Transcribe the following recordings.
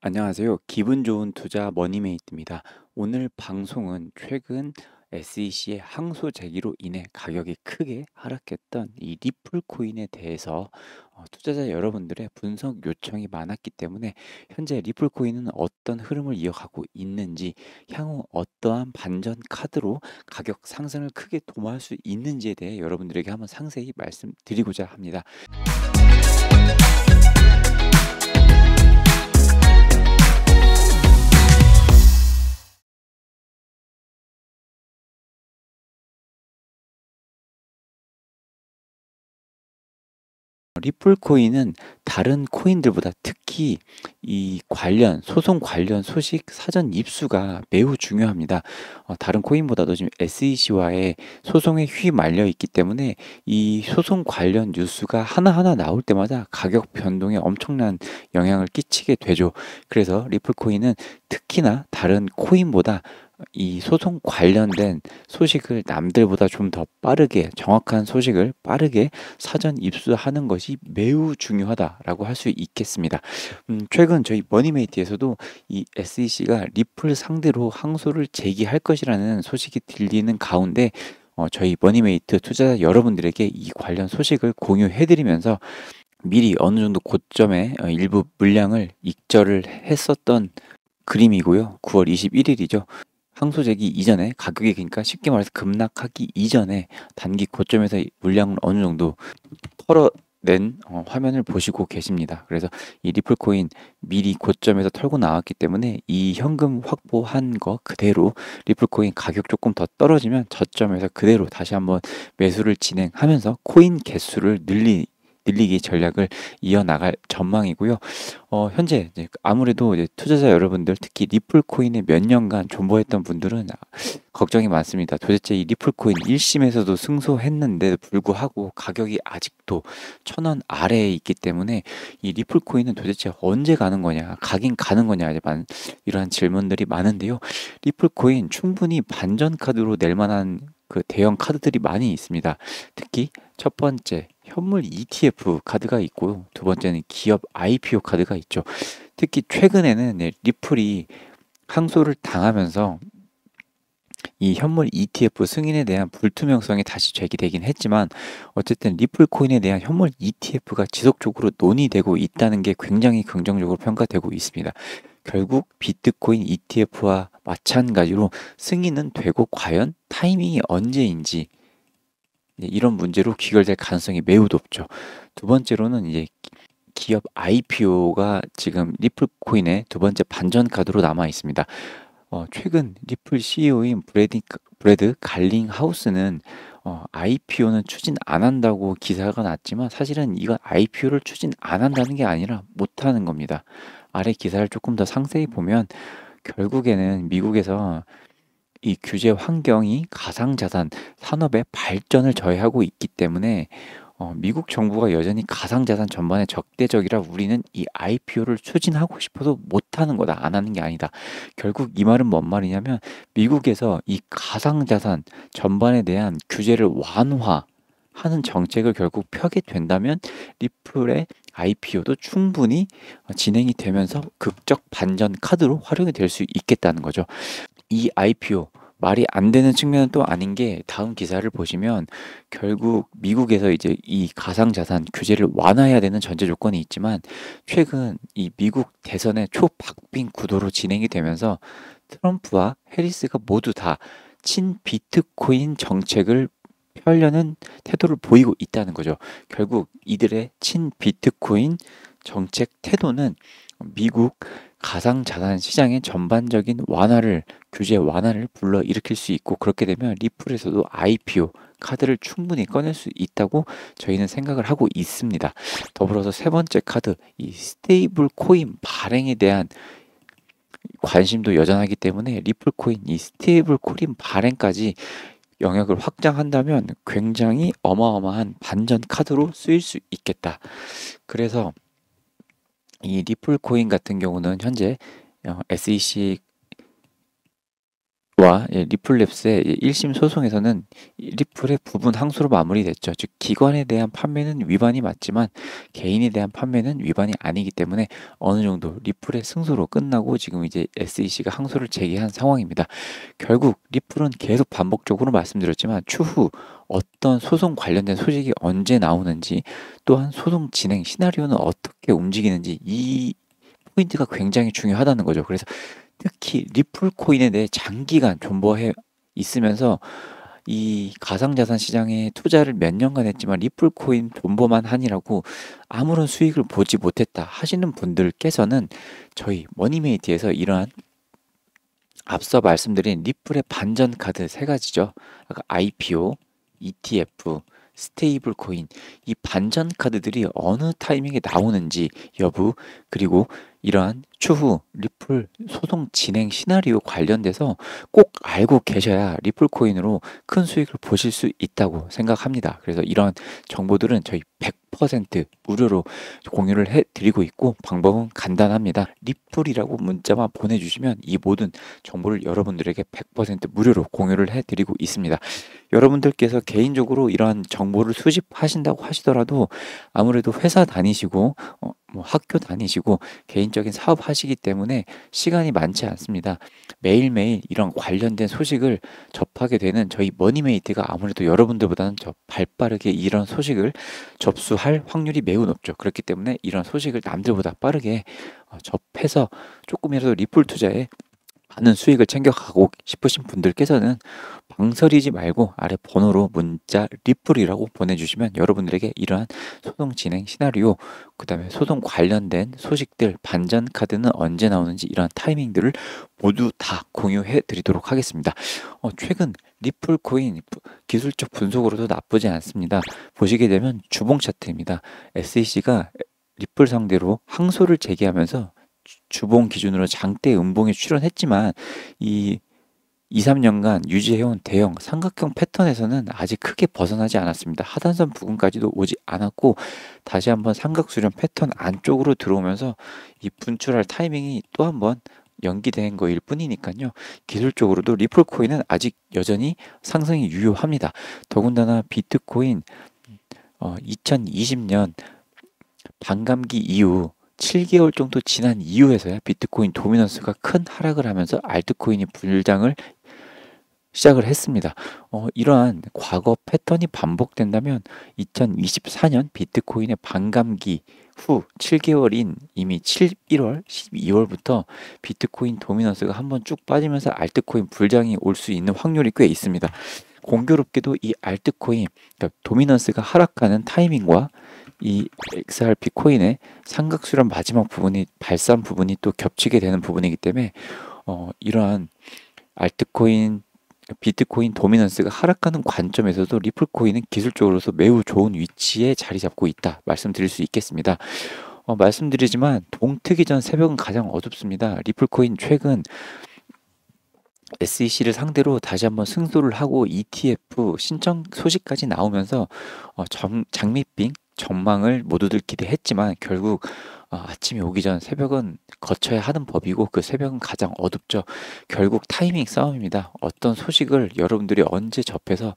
안녕하세요. 기분 좋은 투자 머니메이트입니다. 오늘 방송은 최근 SEC의 항소 제기로 인해 가격이 크게 하락했던 이 리플 코인에 대해서 어, 투자자 여러분들의 분석 요청이 많았기 때문에 현재 리플 코인은 어떤 흐름을 이어가고 있는지 향후 어떠한 반전 카드로 가격 상승을 크게 도모할 수 있는지에 대해 여러분들에게 한번 상세히 말씀드리고자 합니다. 리플코인은 다른 코인들보다 특히 이 관련 소송 관련 소식 사전 입수가 매우 중요합니다. 어, 다른 코인보다도 지금 SEC와의 소송에 휘말려 있기 때문에 이 소송 관련 뉴스가 하나하나 나올 때마다 가격 변동에 엄청난 영향을 끼치게 되죠. 그래서 리플 코인은 특히나 다른 코인보다 이 소송 관련된 소식을 남들보다 좀 더 빠르게 정확한 소식을 빠르게 사전 입수하는 것이 매우 중요하다. 라고 할 수 있겠습니다. 음, 최근 저희 머니메이트에서도 이 SEC가 리플 상대로 항소를 제기할 것이라는 소식이 들리는 가운데 어, 저희 머니메이트 투자자 여러분들에게 이 관련 소식을 공유해드리면서 미리 어느 정도 고점에 어, 일부 물량을 익절을 했었던 그림이고요. 9월 21일이죠. 항소 제기 이전에 가격이 그러니까 쉽게 말해서 급락하기 이전에 단기 고점에서 물량을 어느 정도 털어 낸 어, 화면을 보시고 계십니다. 그래서 이 리플코인 미리 고점에서 털고 나왔기 때문에 이 현금 확보한 거 그대로 리플코인 가격 조금 더 떨어지면 저점에서 그대로 다시 한번 매수를 진행하면서 코인 개수를 늘리 늘리기 전략을 이어나갈 전망이고요. 어, 현재 아무래도 투자자 여러분들 특히 리플 코인에 몇 년간 존버했던 분들은 아, 걱정이 많습니다. 도대체 이 리플 코인 1심에서도 승소했는데 불구하고 가격이 아직도 천원 아래에 있기 때문에 이 리플 코인은 도대체 언제 가는 거냐, 가긴 가는 거냐 이러한 질문들이 많은데요. 리플 코인 충분히 반전 카드로 낼 만한 그 대형 카드들이 많이 있습니다. 특히 첫 번째 현물 ETF 카드가 있고요. 두 번째는 기업 IPO 카드가 있죠. 특히 최근에는 네, 리플이 항소를 당하면서 이 현물 ETF 승인에 대한 불투명성이 다시 제기되긴 했지만 어쨌든 리플 코인에 대한 현물 ETF가 지속적으로 논의되고 있다는 게 굉장히 긍정적으로 평가되고 있습니다. 결국 비트코인 ETF와 마찬가지로 승인은 되고 과연 타이밍이 언제인지 네, 이런 문제로 귀결될 가능성이 매우 높죠. 두 번째로는 이제 기업 IPO가 지금 리플 코인의 두 번째 반전 카드로 남아 있습니다. 어, 최근 리플 CEO인 브래드, 브래드 갈링하우스는 어, IPO는 추진 안 한다고 기사가 났지만 사실은 이건 IPO를 추진 안 한다는 게 아니라 못 하는 겁니다. 아래 기사를 조금 더 상세히 보면 결국에는 미국에서 이 규제 환경이 가상자산 산업의 발전을 저해하고 있기 때문에 어, 미국 정부가 여전히 가상자산 전반에 적대적이라 우리는 이 IPO를 추진하고 싶어도 못하는 거다. 안 하는 게 아니다. 결국 이 말은 뭔 말이냐면 미국에서 이 가상자산 전반에 대한 규제를 완화하는 정책을 결국 펴게 된다면 리플의 IPO도 충분히 진행이 되면서 극적 반전 카드로 활용이 될 수 있겠다는 거죠. 이 IPO 말이 안 되는 측면은 또 아닌 게 다음 기사를 보시면 결국 미국에서 이제 이 가상자산 규제를 완화해야 되는 전제 조건이 있지만 최근 이 미국 대선의 초박빙 구도로 진행이 되면서 트럼프와 해리스가 모두 다 친 비트코인 정책을 펴려는 태도를 보이고 있다는 거죠. 결국 이들의 친 비트코인 정책 태도는 미국 가상 자산 시장의 전반적인 완화를 규제 완화를 불러일으킬 수 있고 그렇게 되면 리플에서도 IPO 카드를 충분히 꺼낼 수 있다고 저희는 생각을 하고 있습니다. 더불어서 세 번째 카드 이 스테이블 코인 발행에 대한 관심도 여전하기 때문에 리플 코인 이 스테이블 코인 발행까지 영역을 확장한다면 굉장히 어마어마한 반전 카드로 쓰일 수 있겠다. 그래서 이 리플 코인 같은 경우는 현재 어, SEC 와 예, 리플랩스의 1심 소송에서는 리플의 부분 항소로 마무리됐죠. 즉 기관에 대한 판매는 위반이 맞지만 개인에 대한 판매는 위반이 아니기 때문에 어느 정도 리플의 승소로 끝나고 지금 이제 SEC가 항소를 제기한 상황입니다. 결국 리플은 계속 반복적으로 말씀드렸지만 추후 어떤 소송 관련된 소식이 언제 나오는지 또한 소송 진행 시나리오는 어떻게 움직이는지 이 포인트가 굉장히 중요하다는 거죠. 그래서 특히 리플 코인에 대해 장기간 존버해 있으면서 이 가상자산 시장에 투자를 몇 년간 했지만 리플 코인 존버만 하니라고 아무런 수익을 보지 못했다 하시는 분들께서는 저희 머니메이트에서 이러한 앞서 말씀드린 리플의 반전 카드 세 가지죠. IPO, ETF, 스테이블 코인 이 반전 카드들이 어느 타이밍에 나오는지 여부 그리고 이러한 추후 리플 소송 진행 시나리오 관련돼서 꼭 알고 계셔야 리플 코인으로 큰 수익을 보실 수 있다고 생각합니다. 그래서 이런 정보들은 저희 100% 무료로 공유를 해드리고 있고 방법은 간단합니다. 리플이라고 문자만 보내주시면 이 모든 정보를 여러분들에게 100% 무료로 공유를 해드리고 있습니다. 여러분들께서 개인적으로 이러한 정보를 수집하신다고 하시더라도 아무래도 회사 다니시고 어, 뭐 학교 다니시고 개인 개인적인 사업 하시기 때문에 시간이 많지 않습니다. 매일매일 이런 관련된 소식을 접하게 되는 저희 머니메이트가 아무래도 여러분들보다는 저 발빠르게 이런 소식을 접수할 확률이 매우 높죠. 그렇기 때문에 이런 소식을 남들보다 빠르게 어, 접해서 조금이라도 리플 투자에 많은 수익을 챙겨가고 싶으신 분들께서는 망설이지 말고 아래 번호로 문자 리플이라고 보내주시면 여러분들에게 이러한 소송 진행 시나리오 그 다음에 소송 관련된 소식들 반전 카드는 언제 나오는지 이러한 타이밍들을 모두 다 공유해 드리도록 하겠습니다. 어, 최근 리플 코인 기술적 분석으로도 나쁘지 않습니다. 보시게 되면 주봉 차트입니다. SEC가 리플 상대로 항소를 제기하면서 주봉 기준으로 장대 음봉에 출연했지만 이 2, 3년간 유지해온 대형 삼각형 패턴에서는 아직 크게 벗어나지 않았습니다. 하단선 부근까지도 오지 않았고 다시 한번 삼각수렴 패턴 안쪽으로 들어오면서 이 분출할 타이밍이 또 한번 연기된 거일 뿐이니까요. 기술적으로도 리플 코인은 아직 여전히 상승이 유효합니다. 더군다나 비트코인 어, 2020년 반감기 이후 7개월 정도 지난 이후에서야 비트코인 도미넌스가 큰 하락을 하면서 알트코인이 분류장을 시작을 했습니다. 어, 이러한 과거 패턴이 반복된다면 2024년 비트코인의 반감기 후 7개월인 이미 7, 1월, 12월부터 비트코인 도미넌스가 한번 쭉 빠지면서 알트코인 불장이 올 수 있는 확률이 꽤 있습니다. 공교롭게도 이 알트코인, 그러니까 도미넌스가 하락하는 타이밍과 이 XRP 코인의 삼각수렴 마지막 부분이 발산 부분이 또 겹치게 되는 부분이기 때문에 어, 이러한 알트코인 비트코인 도미넌스가 하락하는 관점에서도 리플코인은 기술적으로서 매우 좋은 위치에 자리 잡고 있다 말씀드릴 수 있겠습니다. 어, 말씀드리지만 동트기 전 새벽은 가장 어둡습니다. 리플코인 최근 SEC를 상대로 다시 한번 승소를 하고 ETF 신청 소식까지 나오면서 어, 장밋빙 전망을 모두들 기대했지만 결국 어, 아침이 오기 전 새벽은 거쳐야 하는 법이고 그 새벽은 가장 어둡죠. 결국 타이밍 싸움입니다. 어떤 소식을 여러분들이 언제 접해서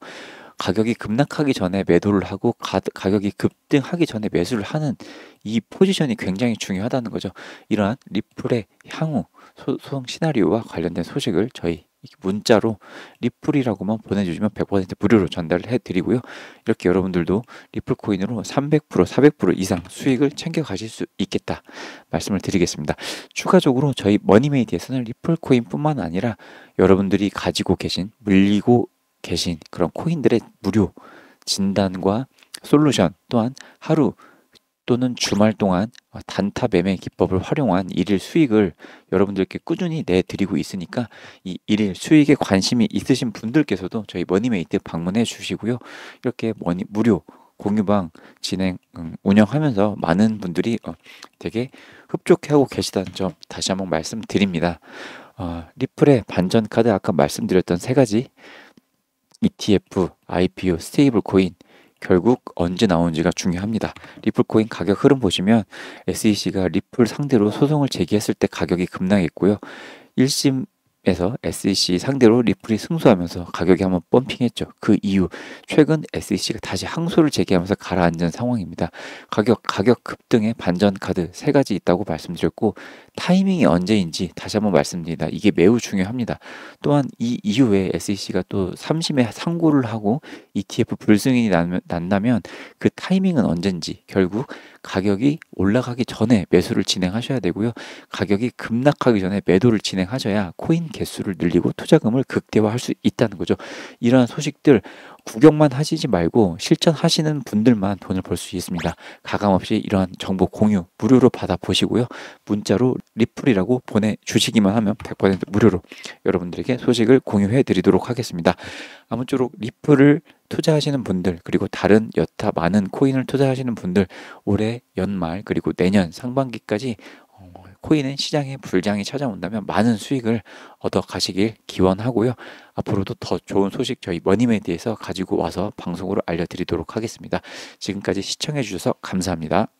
가격이 급락하기 전에 매도를 하고 가, 격이 급등하기 전에 매수를 하는 이 포지션이 굉장히 중요하다는 거죠. 이러한 리플의 향후 소, 송 시나리오와 관련된 소식을 저희 문자로 리플이라고만 보내주시면 100% 무료로 전달을 해드리고요. 이렇게 여러분들도 리플 코인으로 300% 400% 이상 수익을 챙겨 가실 수 있겠다 말씀을 드리겠습니다. 추가적으로 저희 머니메이드에서는 리플 코인뿐만 아니라 여러분들이 가지고 계신 물리고 계신 그런 코인들의 무료 진단과 솔루션 또한 하루 또는 주말 동안 단타 매매 기법을 활용한 일일 수익을 여러분들께 꾸준히 내드리고 있으니까 이 일일 수익에 관심이 있으신 분들께서도 저희 머니메이트 방문해 주시고요. 이렇게 머니, 무료 공유방 진행 음, 운영하면서 많은 분들이 어, 되게 흡족해하고 계시다는 점 다시 한번 말씀드립니다. 어, 리플의 반전 카드 아까 말씀드렸던 세 가지 ETF, IPO, 스테이블 코인 결국 언제 나오는지가 중요합니다. 리플 코인 가격 흐름 보시면 SEC가 리플 상대로 소송을 제기했을 때 가격이 급락했고요. 1심 에서 SEC 상대로 리플이 승소하면서 가격이 한번 펌핑했죠. 그 이후 최근 SEC가 다시 항소를 제기하면서 가라앉은 상황입니다. 가격 가격 급등의 반전 카드 세 가지 있다고 말씀드렸고 타이밍이 언제인지 다시 한번 말씀드립니다. 이게 매우 중요합니다. 또한 이 이후에 SEC가 또 3심에 상고를 하고 ETF 불승인이 난다면 그 타이밍은 언젠지 결국 가격이 올라가기 전에 매수를 진행하셔야 되고요. 가격이 급락하기 전에 매도를 진행하셔야 코인 개수를 늘리고 투자금을 극대화할 수 있다는 거죠. 이러한 소식들 구경만 하시지 말고 실천하시는 분들만 돈을 벌 수 있습니다. 가감없이 이러한 정보 공유 무료로 받아보시고요. 문자로 리플이라고 보내주시기만 하면 100% 무료로 여러분들에게 소식을 공유해 드리도록 하겠습니다. 아무쪼록 리플을 투자하시는 분들 그리고 다른 여타 많은 코인을 투자하시는 분들 올해 연말 그리고 내년 상반기까지 코인은 시장에 불장이 찾아온다면 많은 수익을 얻어 가시길 기원하고요. 앞으로도 더 좋은 소식 저희 머니메디에서 가지고 와서 방송으로 알려드리도록 하겠습니다. 지금까지 시청해 주셔서 감사합니다.